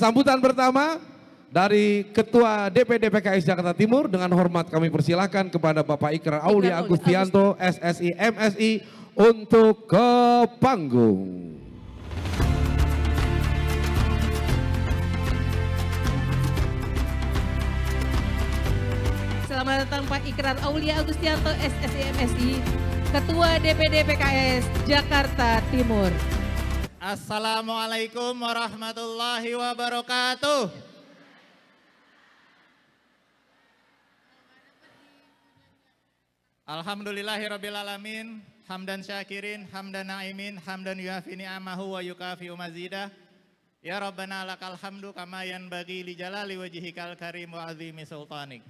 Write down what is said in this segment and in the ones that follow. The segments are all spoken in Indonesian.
Sambutan pertama dari Ketua DPD PKS Jakarta Timur dengan hormat kami persilahkan kepada Bapak Ikrar Aulia Agustianto SSI MSI untuk ke panggung. Selamat datang Pak Ikrar Aulia Agustianto SSI MSI, Ketua DPD PKS Jakarta Timur. Assalamualaikum warahmatullahi wabarakatuh. Alhamdulillahirrabbilalamin Hamdan syakirin, hamdan na'imin, hamdan yuafi amahu wa yukafi umazidah Ya Rabbana lakal hamdu kamayan bagi li jalali wajihikal karim wa azimi sultanik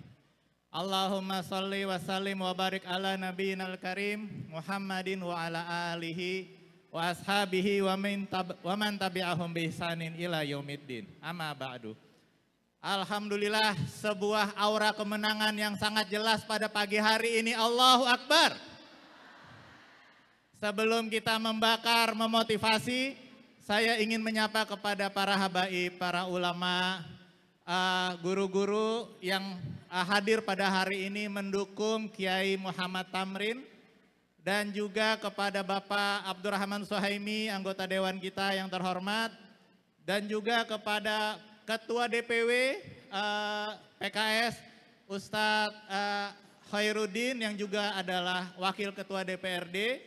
Allahumma salli wa sallim wa barik ala nabiyinal karim Muhammadin wa ala alihi wa ashabihi wa min tab wa man tabi'ahum bi ihsanin ila yaumiddin. Amma ba'du. Alhamdulillah sebuah aura kemenangan yang sangat jelas pada pagi hari ini. Allahu Akbar. Sebelum kita membakar, memotivasi, saya ingin menyapa kepada para habaib, para ulama, ah, guru-guru uh, yang uh, hadir pada hari ini mendukung Kiai Muhammad Tamrin dan juga kepada Bapak Abdurrahman Sohaimi, anggota Dewan kita yang terhormat, dan juga kepada Ketua DPW eh, PKS Ustadz eh, Khairuddin yang juga adalah Wakil Ketua DPRD,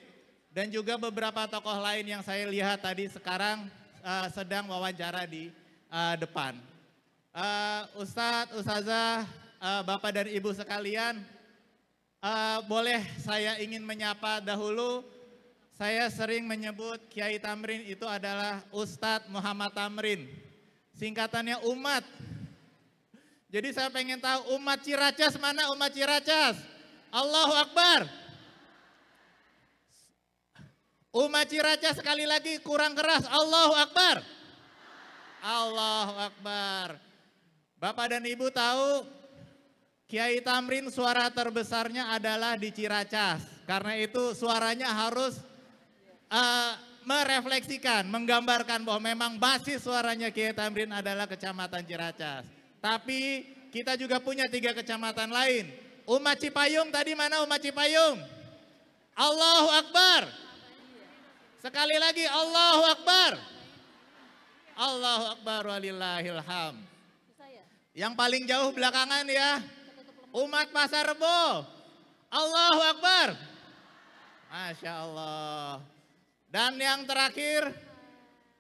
dan juga beberapa tokoh lain yang saya lihat tadi sekarang eh, sedang wawancara di eh, depan. Eh, Ustadz, Ustazah, eh, Bapak dan Ibu sekalian, uh, boleh saya ingin menyapa dahulu. Saya sering menyebut Kiai Tamrin itu adalah Ustadz Muhammad Tamrin. Singkatannya umat. Jadi saya pengen tahu umat Ciracas mana umat Ciracas? Allahu Akbar. Umat Ciracas sekali lagi kurang keras. Allahu Akbar. Allahu Akbar. Bapak dan Ibu tahu Kiai Tamrin suara terbesarnya adalah di Ciracas. Karena itu suaranya harus uh, merefleksikan, menggambarkan bahwa memang basis suaranya Kiai Tamrin adalah kecamatan Ciracas. Tapi kita juga punya tiga kecamatan lain. Umat Cipayung tadi mana umat Cipayung? Allahu Akbar. Sekali lagi Allahu Akbar. Allahu Akbar walillahilham. Yang paling jauh belakangan ya. Umat Pasar Rebo. Allahu Akbar. Masya Allah. Dan yang terakhir,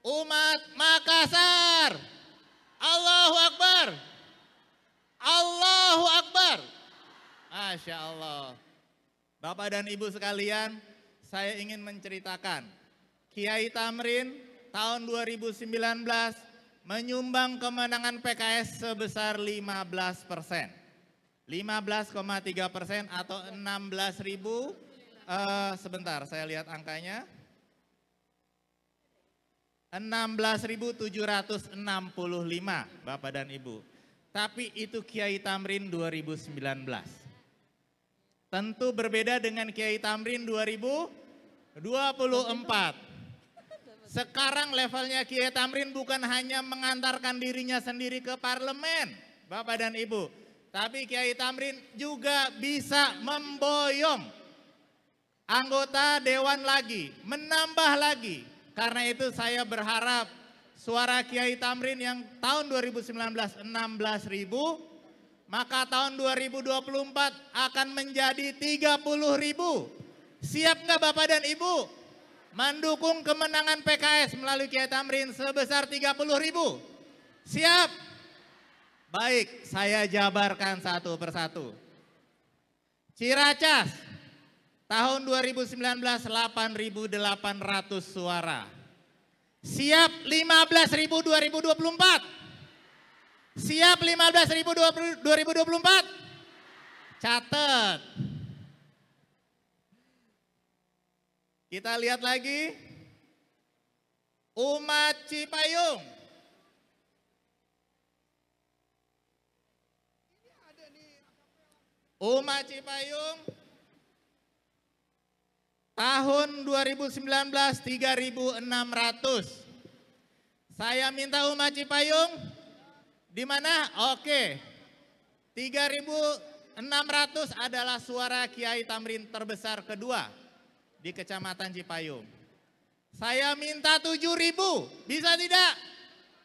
umat Makassar. Allahu Akbar. Allahu Akbar. Masya Allah. Bapak dan Ibu sekalian, saya ingin menceritakan. Kiai Tamrin tahun 2019 menyumbang kemenangan PKS sebesar 15 persen. 15,3 persen atau 16 ribu. Uh, sebentar, saya lihat angkanya. 16.765 Bapak dan Ibu. Tapi itu Kiai Tamrin 2019. Tentu berbeda dengan Kiai Tamrin 2024. Sekarang levelnya Kiai Tamrin bukan hanya mengantarkan dirinya sendiri ke parlemen, Bapak dan Ibu tapi Kiai Tamrin juga bisa memboyong anggota dewan lagi, menambah lagi. Karena itu saya berharap suara Kiai Tamrin yang tahun 2019 16 ribu, maka tahun 2024 akan menjadi 30 ribu. Siap nggak Bapak dan Ibu mendukung kemenangan PKS melalui Kiai Tamrin sebesar 30 ribu? Siap? Baik, saya jabarkan satu persatu. Ciracas, tahun 2019 8.800 suara. Siap 15.000 2024. Siap 15.000 2024. Catat. Kita lihat lagi. Umat Cipayung Uma Cipayung tahun 2019 3600. Saya minta Uma Cipayung di mana? Oke. 3600 adalah suara Kiai Tamrin terbesar kedua di Kecamatan Cipayung. Saya minta 7000, bisa tidak?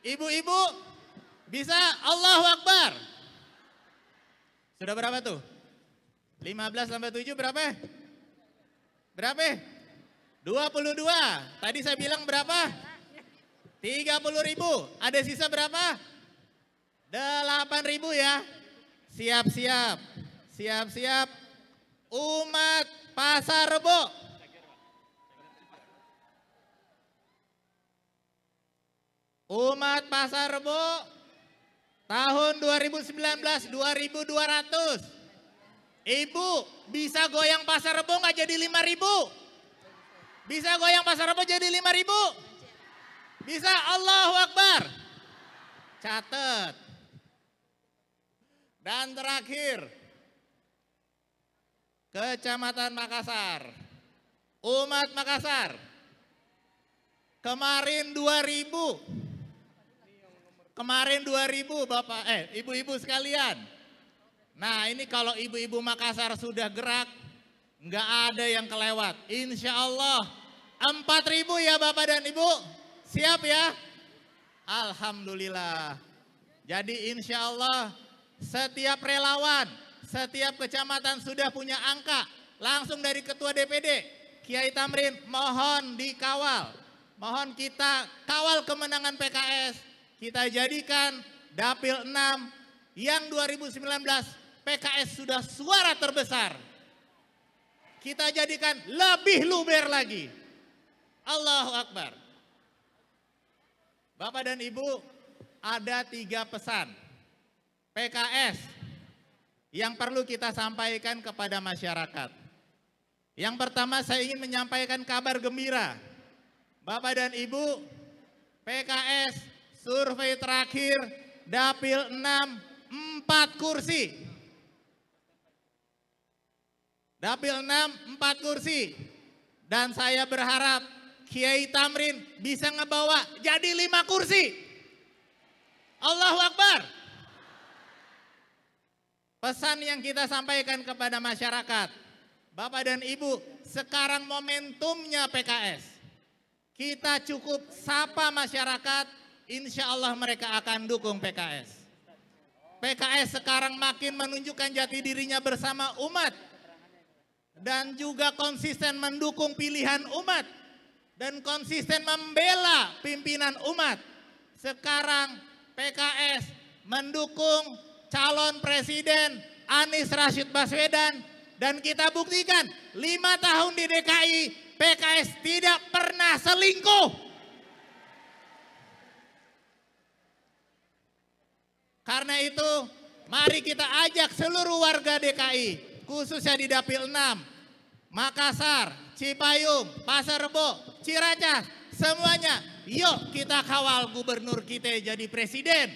Ibu-ibu, bisa Allahu Akbar. Sudah berapa tuh? 15 tambah 7 berapa? Berapa? 22. Tadi saya bilang berapa? 30 ribu. Ada sisa berapa? 8 ribu ya. Siap-siap. Siap-siap. Umat Pasar Rebo. Umat Pasar Rebo tahun 2019 2200. 2200. Ibu, bisa goyang pasar rebo nggak jadi lima ribu? Bisa goyang pasar rebo jadi lima ribu? Bisa Allahu Akbar. Catat. Dan terakhir, Kecamatan Makassar. Umat Makassar. Kemarin 2000. Kemarin 2000 Bapak eh ibu-ibu sekalian. Nah ini kalau ibu-ibu Makassar sudah gerak, nggak ada yang kelewat. Insya Allah ribu ya Bapak dan Ibu, siap ya? Alhamdulillah. Jadi insya Allah setiap relawan, setiap kecamatan sudah punya angka. Langsung dari Ketua DPD, Kiai Tamrin, mohon dikawal. Mohon kita kawal kemenangan PKS. Kita jadikan Dapil 6 yang 2019 PKS sudah suara terbesar. Kita jadikan lebih luber lagi. Allahu Akbar. Bapak dan Ibu, ada tiga pesan. PKS yang perlu kita sampaikan kepada masyarakat. Yang pertama saya ingin menyampaikan kabar gembira. Bapak dan Ibu, PKS survei terakhir Dapil 6 4 kursi dapil 6 4 kursi. Dan saya berharap Kiai Tamrin bisa ngebawa jadi 5 kursi. Allahu Akbar. Pesan yang kita sampaikan kepada masyarakat, Bapak dan Ibu, sekarang momentumnya PKS. Kita cukup sapa masyarakat, insya Allah mereka akan dukung PKS. PKS sekarang makin menunjukkan jati dirinya bersama umat dan juga konsisten mendukung pilihan umat dan konsisten membela pimpinan umat. Sekarang PKS mendukung calon presiden Anies Rashid Baswedan dan kita buktikan lima tahun di DKI PKS tidak pernah selingkuh. Karena itu mari kita ajak seluruh warga DKI khususnya di Dapil 6, Makassar, Cipayung, Pasar Rebo, Ciracas, semuanya. Yuk kita kawal gubernur kita jadi presiden.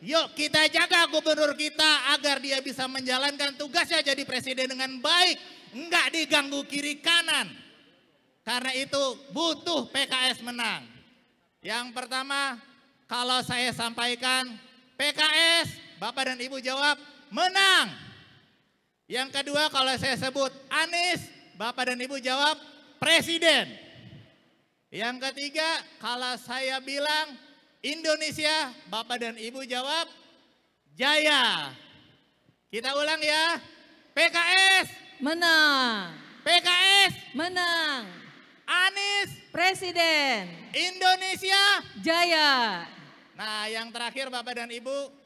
Yuk kita jaga gubernur kita agar dia bisa menjalankan tugasnya jadi presiden dengan baik. Enggak diganggu kiri kanan. Karena itu butuh PKS menang. Yang pertama kalau saya sampaikan PKS, Bapak dan Ibu jawab menang. Yang kedua kalau saya sebut Anies, Bapak dan Ibu jawab presiden. Yang ketiga kalau saya bilang Indonesia, Bapak dan Ibu jawab jaya. Kita ulang ya. PKS menang. PKS menang. Anies presiden. Indonesia jaya. Nah, yang terakhir Bapak dan Ibu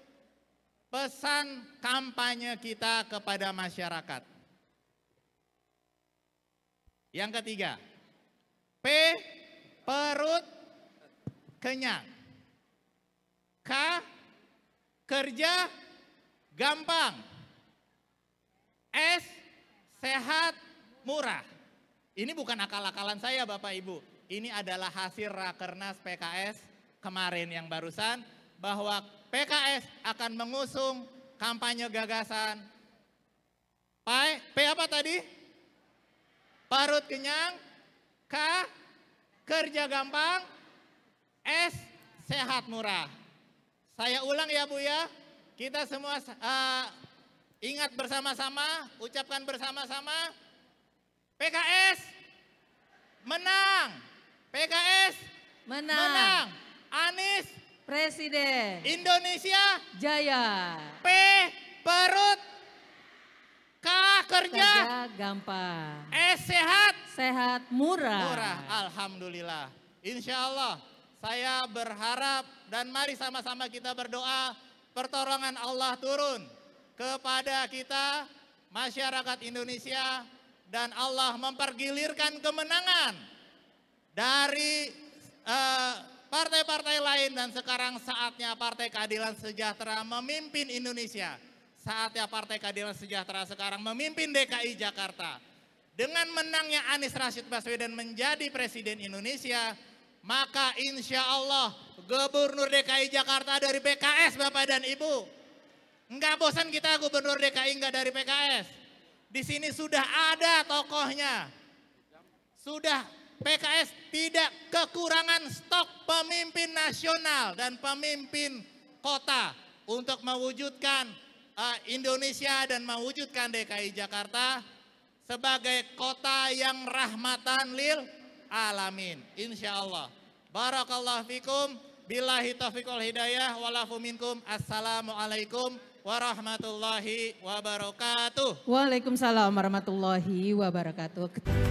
pesan kampanye kita kepada masyarakat. Yang ketiga, P perut kenyang. K kerja gampang. S sehat murah. Ini bukan akal-akalan saya Bapak Ibu. Ini adalah hasil Rakernas PKS kemarin yang barusan bahwa PKS akan mengusung kampanye gagasan P, P apa tadi? Parut kenyang, K kerja gampang, S sehat murah. Saya ulang ya Bu ya, kita semua uh, ingat bersama-sama, ucapkan bersama-sama, PKS menang, PKS menang, menang. Anies Presiden. Indonesia Jaya. P perut. K kerja. gampang. S sehat. Sehat murah. Murah. Alhamdulillah. Insya Allah saya berharap dan mari sama-sama kita berdoa pertolongan Allah turun kepada kita masyarakat Indonesia dan Allah mempergilirkan kemenangan dari uh, partai-partai lain dan sekarang saatnya Partai Keadilan Sejahtera memimpin Indonesia. Saatnya Partai Keadilan Sejahtera sekarang memimpin DKI Jakarta. Dengan menangnya Anies Rashid Baswedan menjadi Presiden Indonesia, maka insya Allah Gubernur DKI Jakarta dari PKS Bapak dan Ibu. Enggak bosan kita Gubernur DKI enggak dari PKS. Di sini sudah ada tokohnya. Sudah PKS tidak kekurangan stok pemimpin nasional dan pemimpin kota untuk mewujudkan uh, Indonesia dan mewujudkan DKI Jakarta sebagai kota yang rahmatan lil alamin. Insya Allah. Barakallah fikum. Billahi taufiq wal hidayah. Walafu minkum. Assalamualaikum warahmatullahi wabarakatuh. Waalaikumsalam warahmatullahi wabarakatuh.